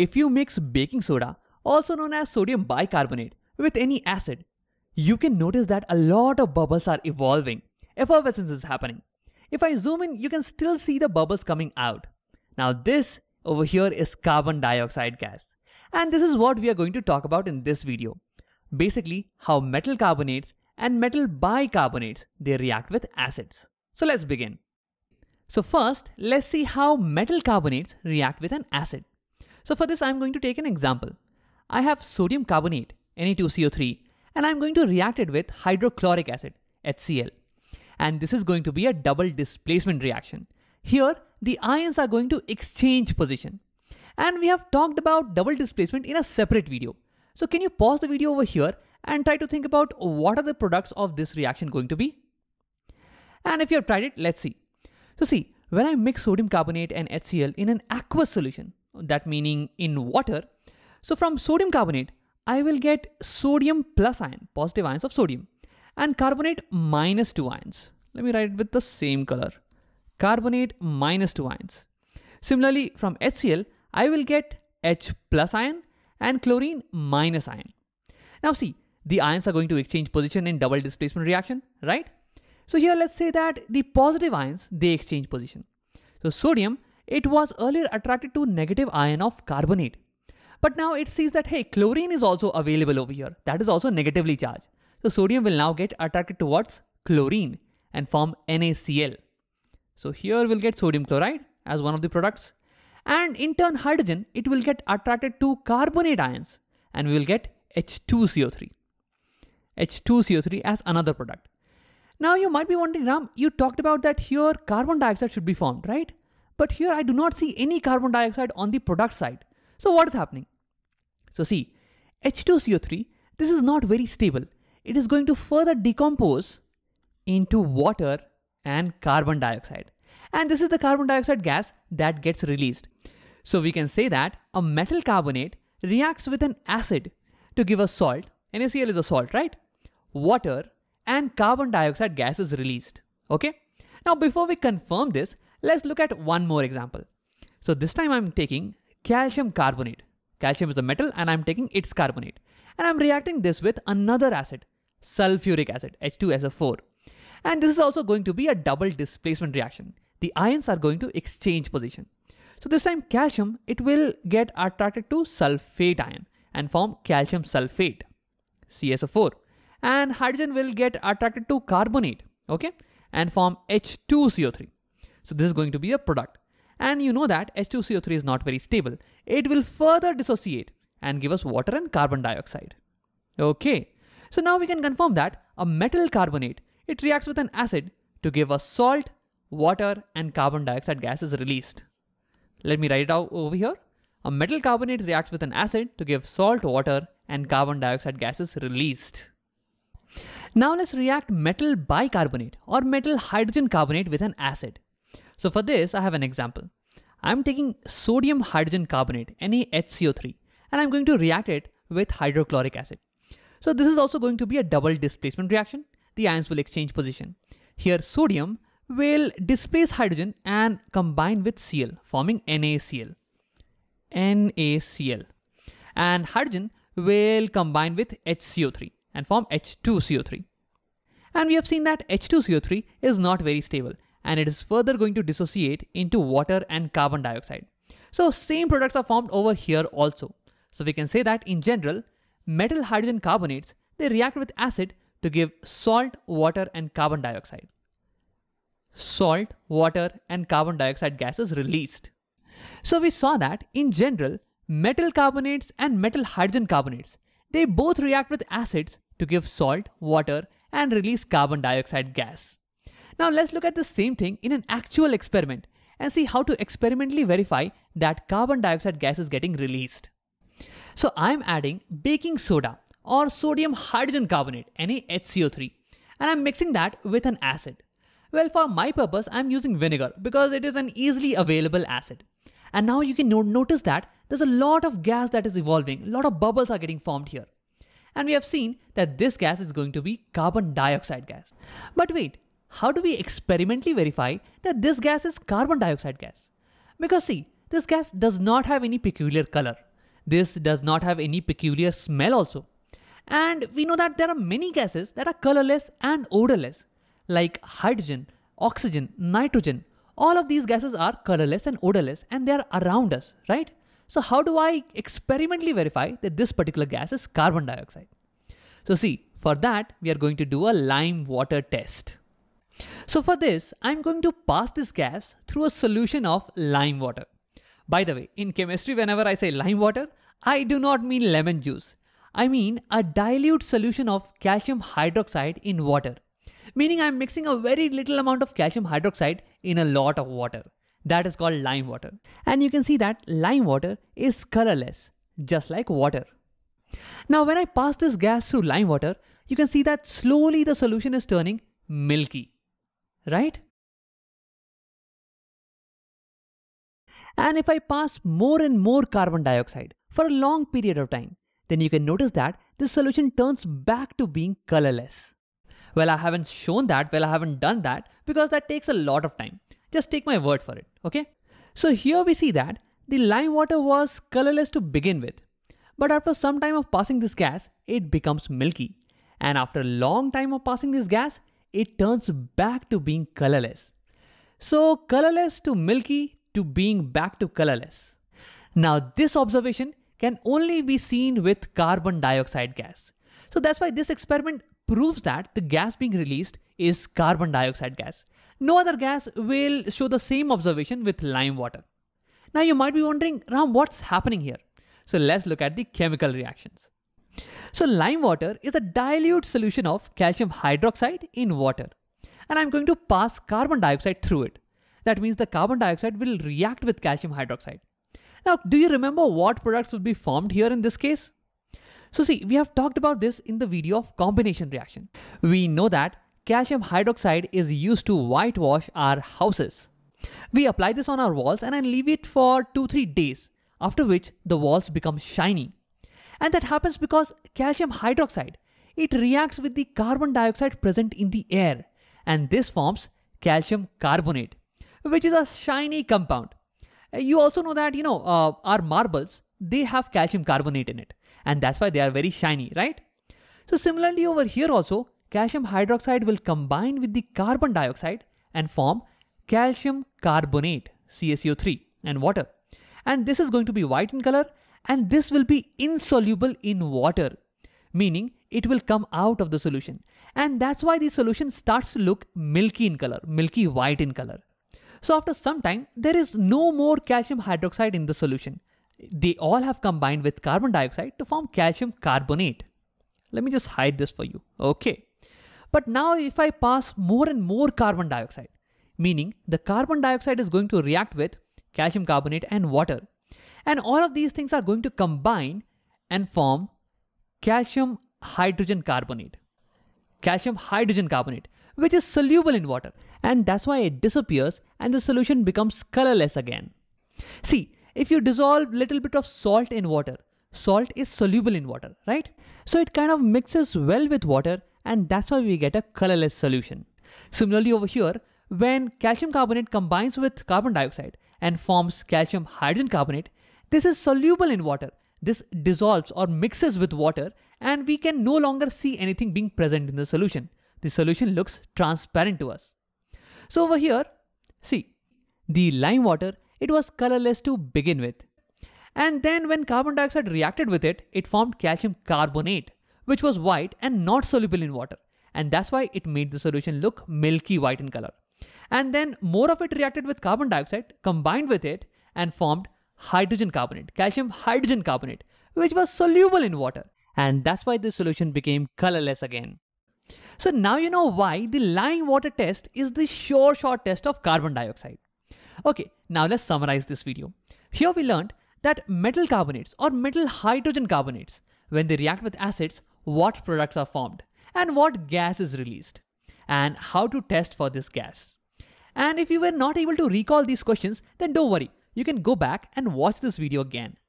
If you mix baking soda, also known as sodium bicarbonate, with any acid, you can notice that a lot of bubbles are evolving. Effervescence is happening. If I zoom in, you can still see the bubbles coming out. Now this over here is carbon dioxide gas. And this is what we are going to talk about in this video. Basically, how metal carbonates and metal bicarbonates, they react with acids. So let's begin. So first, let's see how metal carbonates react with an acid. So for this, I'm going to take an example. I have sodium carbonate, Na2CO3, and I'm going to react it with hydrochloric acid, HCl. And this is going to be a double displacement reaction. Here, the ions are going to exchange position. And we have talked about double displacement in a separate video. So can you pause the video over here and try to think about what are the products of this reaction going to be? And if you have tried it, let's see. So see, when I mix sodium carbonate and HCl in an aqueous solution, that meaning in water. So from sodium carbonate, I will get sodium plus ion, positive ions of sodium, and carbonate minus 2 ions. Let me write it with the same color. Carbonate minus 2 ions. Similarly, from HCl, I will get H plus ion and chlorine minus ion. Now see, the ions are going to exchange position in double displacement reaction, right? So here let's say that the positive ions, they exchange position. So sodium it was earlier attracted to negative ion of carbonate. But now it sees that, hey, chlorine is also available over here. That is also negatively charged. So sodium will now get attracted towards chlorine and form NaCl. So here we'll get sodium chloride as one of the products. And in turn hydrogen, it will get attracted to carbonate ions and we will get H2CO3. H2CO3 as another product. Now you might be wondering, Ram, you talked about that here carbon dioxide should be formed, right? But here I do not see any carbon dioxide on the product side. So what is happening? So see, H2CO3, this is not very stable. It is going to further decompose into water and carbon dioxide. And this is the carbon dioxide gas that gets released. So we can say that a metal carbonate reacts with an acid to give us salt. NaCl is a salt, right? Water and carbon dioxide gas is released. Okay? Now, before we confirm this, Let's look at one more example. So this time I'm taking calcium carbonate. Calcium is a metal and I'm taking its carbonate. And I'm reacting this with another acid, sulfuric acid, H2SO4. And this is also going to be a double displacement reaction. The ions are going to exchange position. So this time calcium, it will get attracted to sulfate ion and form calcium sulfate, CSO4. And hydrogen will get attracted to carbonate, okay, and form H2CO3. So this is going to be a product. And you know that H2CO3 is not very stable. It will further dissociate and give us water and carbon dioxide. Okay, so now we can confirm that a metal carbonate, it reacts with an acid to give us salt, water and carbon dioxide gas is released. Let me write it out over here. A metal carbonate reacts with an acid to give salt, water and carbon dioxide gases released. Now let's react metal bicarbonate or metal hydrogen carbonate with an acid. So for this, I have an example. I'm taking sodium hydrogen carbonate, NaHCO3, and I'm going to react it with hydrochloric acid. So this is also going to be a double displacement reaction. The ions will exchange position. Here sodium will displace hydrogen and combine with Cl, forming NaCl. NaCl. And hydrogen will combine with HCO3 and form H2CO3. And we have seen that H2CO3 is not very stable and it is further going to dissociate into water and carbon dioxide. So same products are formed over here also. So we can say that in general, metal hydrogen carbonates, they react with acid to give salt, water and carbon dioxide. Salt, water and carbon dioxide gases released. So we saw that in general, metal carbonates and metal hydrogen carbonates, they both react with acids to give salt, water and release carbon dioxide gas. Now let's look at the same thing in an actual experiment and see how to experimentally verify that carbon dioxide gas is getting released. So I'm adding baking soda or sodium hydrogen carbonate, NaHCO3, and I'm mixing that with an acid. Well, for my purpose, I'm using vinegar because it is an easily available acid. And now you can no notice that there's a lot of gas that is evolving, a lot of bubbles are getting formed here. And we have seen that this gas is going to be carbon dioxide gas. But wait, how do we experimentally verify that this gas is carbon dioxide gas? Because see, this gas does not have any peculiar color. This does not have any peculiar smell also. And we know that there are many gases that are colorless and odorless, like hydrogen, oxygen, nitrogen. All of these gases are colorless and odorless and they are around us, right? So how do I experimentally verify that this particular gas is carbon dioxide? So see, for that, we are going to do a lime water test. So for this, I'm going to pass this gas through a solution of lime water. By the way, in chemistry, whenever I say lime water, I do not mean lemon juice. I mean a dilute solution of calcium hydroxide in water, meaning I'm mixing a very little amount of calcium hydroxide in a lot of water. That is called lime water. And you can see that lime water is colorless, just like water. Now, when I pass this gas through lime water, you can see that slowly the solution is turning milky right? And if I pass more and more carbon dioxide for a long period of time, then you can notice that this solution turns back to being colorless. Well, I haven't shown that, well, I haven't done that because that takes a lot of time. Just take my word for it, okay? So here we see that the lime water was colorless to begin with. But after some time of passing this gas, it becomes milky. And after a long time of passing this gas, it turns back to being colorless. So colorless to milky to being back to colorless. Now this observation can only be seen with carbon dioxide gas. So that's why this experiment proves that the gas being released is carbon dioxide gas. No other gas will show the same observation with lime water. Now you might be wondering, Ram, what's happening here? So let's look at the chemical reactions. So lime water is a dilute solution of calcium hydroxide in water. And I'm going to pass carbon dioxide through it. That means the carbon dioxide will react with calcium hydroxide. Now, do you remember what products would be formed here in this case? So see, we have talked about this in the video of combination reaction. We know that calcium hydroxide is used to whitewash our houses. We apply this on our walls and I leave it for 2-3 days, after which the walls become shiny. And that happens because calcium hydroxide, it reacts with the carbon dioxide present in the air. And this forms calcium carbonate, which is a shiny compound. Uh, you also know that, you know, uh, our marbles, they have calcium carbonate in it. And that's why they are very shiny, right? So similarly over here also, calcium hydroxide will combine with the carbon dioxide and form calcium carbonate, CaCO3 and water. And this is going to be white in color and this will be insoluble in water, meaning it will come out of the solution. And that's why the solution starts to look milky in color, milky white in color. So after some time, there is no more calcium hydroxide in the solution. They all have combined with carbon dioxide to form calcium carbonate. Let me just hide this for you. Okay. But now if I pass more and more carbon dioxide, meaning the carbon dioxide is going to react with calcium carbonate and water and all of these things are going to combine and form calcium hydrogen carbonate. Calcium hydrogen carbonate, which is soluble in water. And that's why it disappears and the solution becomes colorless again. See, if you dissolve little bit of salt in water, salt is soluble in water, right? So it kind of mixes well with water and that's why we get a colorless solution. Similarly over here, when calcium carbonate combines with carbon dioxide and forms calcium hydrogen carbonate, this is soluble in water. This dissolves or mixes with water and we can no longer see anything being present in the solution. The solution looks transparent to us. So over here, see, the lime water, it was colorless to begin with. And then when carbon dioxide reacted with it, it formed calcium carbonate, which was white and not soluble in water. And that's why it made the solution look milky white in color. And then more of it reacted with carbon dioxide, combined with it, and formed hydrogen carbonate, calcium hydrogen carbonate, which was soluble in water. And that's why this solution became colorless again. So now you know why the lime water test is the sure shot test of carbon dioxide. Okay, now let's summarize this video. Here we learned that metal carbonates or metal hydrogen carbonates, when they react with acids, what products are formed and what gas is released and how to test for this gas. And if you were not able to recall these questions, then don't worry you can go back and watch this video again.